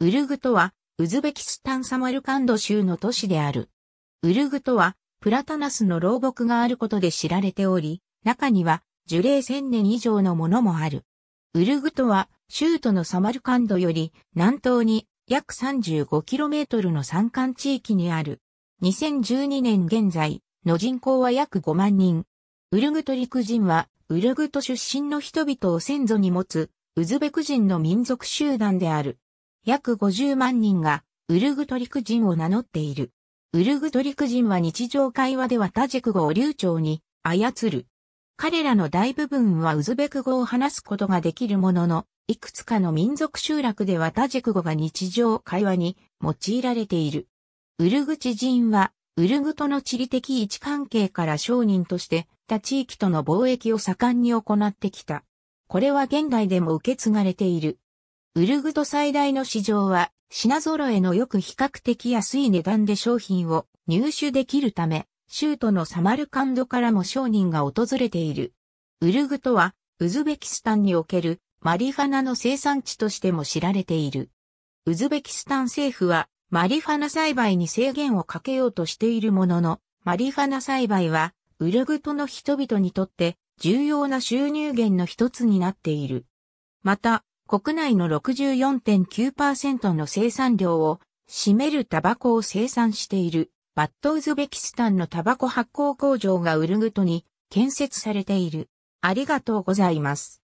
ウルグとは、ウズベキスタンサマルカンド州の都市である。ウルグとは、プラタナスの老木があることで知られており、中には、樹齢1000年以上のものもある。ウルグとは、州都のサマルカンドより、南東に約 35km の山間地域にある。2012年現在、の人口は約5万人。ウルグト陸人は、ウルグト出身の人々を先祖に持つ、ウズベク人の民族集団である。約50万人がウルグトリク人を名乗っている。ウルグトリク人は日常会話ではタジク語を流暢に操る。彼らの大部分はウズベク語を話すことができるものの、いくつかの民族集落ではタジク語が日常会話に用いられている。ウルグチ人は、ウルグとの地理的位置関係から商人として他地域との貿易を盛んに行ってきた。これは現代でも受け継がれている。ウルグト最大の市場は、品揃えのよく比較的安い値段で商品を入手できるため、州都のサマルカンドからも商人が訪れている。ウルグトは、ウズベキスタンにおけるマリファナの生産地としても知られている。ウズベキスタン政府は、マリファナ栽培に制限をかけようとしているものの、マリファナ栽培は、ウルグトの人々にとって重要な収入源の一つになっている。また、国内の64.9%の生産量を占めるタバコを生産しているバットウズベキスタンのタバコ発酵工場がウルグトに建設されている。ありがとうございます。